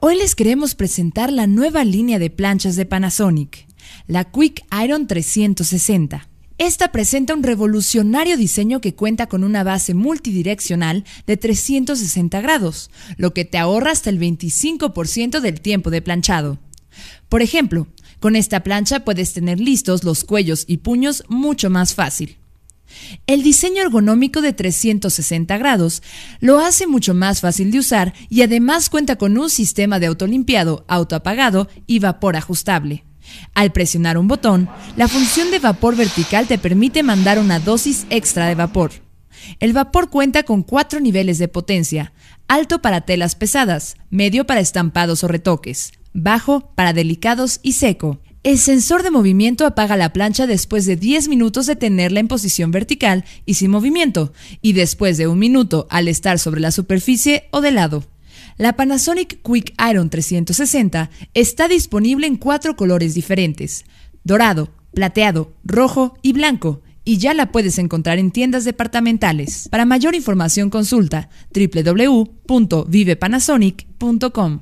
Hoy les queremos presentar la nueva línea de planchas de Panasonic, la Quick Iron 360. Esta presenta un revolucionario diseño que cuenta con una base multidireccional de 360 grados, lo que te ahorra hasta el 25% del tiempo de planchado. Por ejemplo, con esta plancha puedes tener listos los cuellos y puños mucho más fácil. El diseño ergonómico de 360 grados lo hace mucho más fácil de usar y además cuenta con un sistema de autolimpiado, autoapagado y vapor ajustable. Al presionar un botón, la función de vapor vertical te permite mandar una dosis extra de vapor. El vapor cuenta con cuatro niveles de potencia, alto para telas pesadas, medio para estampados o retoques, bajo para delicados y seco, el sensor de movimiento apaga la plancha después de 10 minutos de tenerla en posición vertical y sin movimiento, y después de un minuto al estar sobre la superficie o de lado. La Panasonic Quick Iron 360 está disponible en cuatro colores diferentes, dorado, plateado, rojo y blanco, y ya la puedes encontrar en tiendas departamentales. Para mayor información consulta www.vivepanasonic.com.